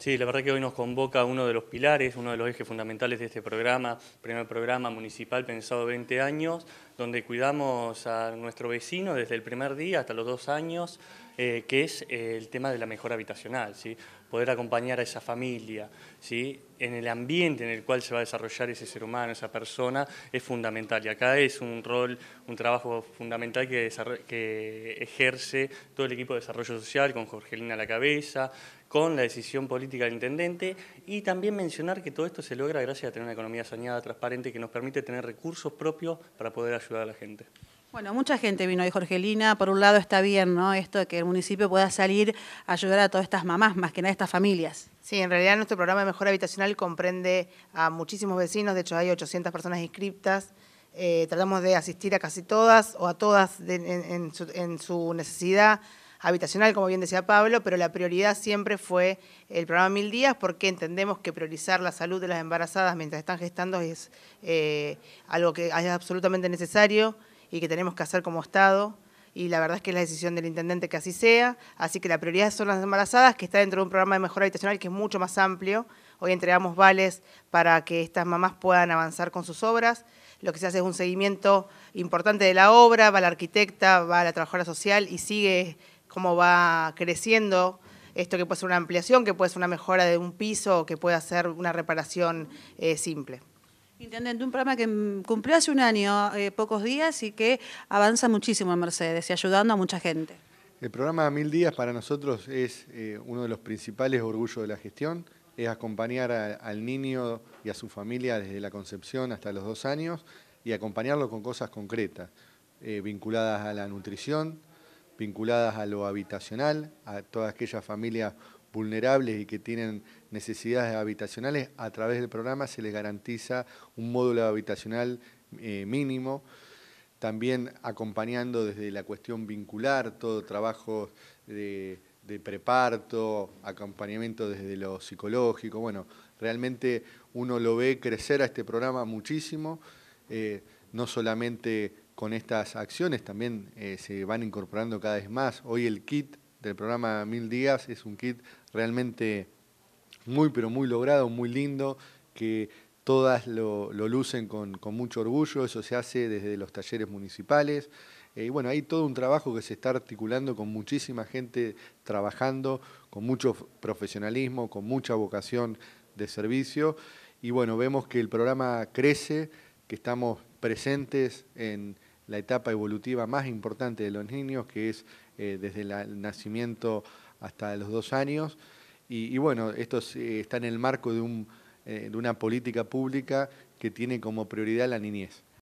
Sí, la verdad que hoy nos convoca uno de los pilares, uno de los ejes fundamentales de este programa, primer programa municipal pensado 20 años, donde cuidamos a nuestro vecino desde el primer día hasta los dos años, eh, que es eh, el tema de la mejora habitacional, ¿sí? poder acompañar a esa familia, ¿sí? en el ambiente en el cual se va a desarrollar ese ser humano, esa persona, es fundamental. Y acá es un rol, un trabajo fundamental que, ejerce todo el equipo de desarrollo social, con Jorgelina a la cabeza, con la decisión política del intendente y también mencionar que todo esto se logra gracias a tener una economía soñada transparente, que nos permite tener recursos propios para poder ayudar la gente. Bueno, mucha gente vino hoy, Jorgelina. Por un lado está bien, ¿no? Esto de que el municipio pueda salir a ayudar a todas estas mamás, más que nada a estas familias. Sí, en realidad nuestro programa de mejora habitacional comprende a muchísimos vecinos, de hecho hay 800 personas inscriptas. Eh, tratamos de asistir a casi todas o a todas en su necesidad habitacional, como bien decía Pablo, pero la prioridad siempre fue el programa Mil Días porque entendemos que priorizar la salud de las embarazadas mientras están gestando es eh, algo que es absolutamente necesario y que tenemos que hacer como Estado y la verdad es que es la decisión del intendente que así sea, así que la prioridad son las embarazadas, que está dentro de un programa de mejora habitacional que es mucho más amplio. Hoy entregamos vales para que estas mamás puedan avanzar con sus obras. Lo que se hace es un seguimiento importante de la obra, va la arquitecta, va la trabajadora social y sigue cómo va creciendo esto que puede ser una ampliación, que puede ser una mejora de un piso, que puede ser una reparación eh, simple. Intendente, un programa que cumplió hace un año, eh, pocos días, y que avanza muchísimo en Mercedes y ayudando a mucha gente. El programa Mil Días para nosotros es eh, uno de los principales orgullos de la gestión, es acompañar al niño y a su familia desde la concepción hasta los dos años y acompañarlo con cosas concretas, vinculadas a la nutrición, vinculadas a lo habitacional, a todas aquellas familias vulnerables y que tienen necesidades habitacionales, a través del programa se les garantiza un módulo habitacional eh, mínimo, también acompañando desde la cuestión vincular, todo trabajo de, de preparto, acompañamiento desde lo psicológico, bueno, realmente uno lo ve crecer a este programa muchísimo, eh, no solamente con estas acciones también eh, se van incorporando cada vez más. Hoy el kit del programa Mil Días es un kit realmente muy, pero muy logrado, muy lindo, que todas lo, lucen con, mucho orgullo. Eso se hace desde los talleres municipales. Eh, y bueno, hay todo un trabajo que se está articulando con muchísima gente trabajando, con mucho profesionalismo, con mucha vocación de servicio. Y bueno, vemos que el programa crece, que estamos presentes en, la etapa evolutiva más importante de los niños, que es eh, desde el nacimiento hasta los dos años. Y, bueno, esto eh, está en el marco eh, de una política pública que tiene como prioridad la niñez.